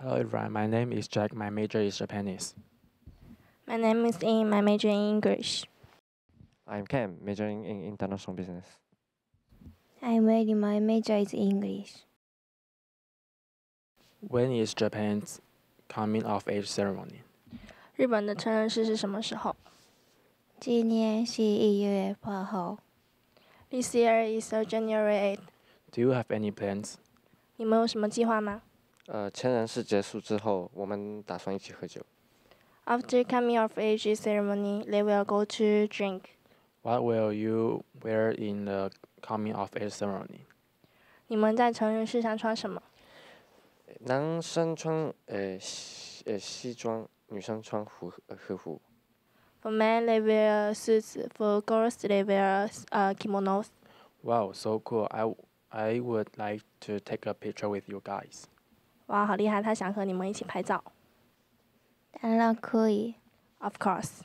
Hello everyone, my name is Jack, my major is Japanese. My name is Ian, my major in English. I'm Ken, majoring in international business. I'm Eddie, my major is English. When is Japan's coming of age ceremony? 日本的成人式是什么时候？今年是一月八号。This year is January 8th. Do you have any plans? 呃，成人式结束之后，我们打算一起喝酒。After coming of age ceremony, they will go to drink. What will you wear in the coming of age ceremony? men, they wear suits. For girls, they wear uh kimonos. Wow, so cool! I I would like to take a picture with you guys. 哇，好厉害！他想和你们一起拍照，当然可以，Of course。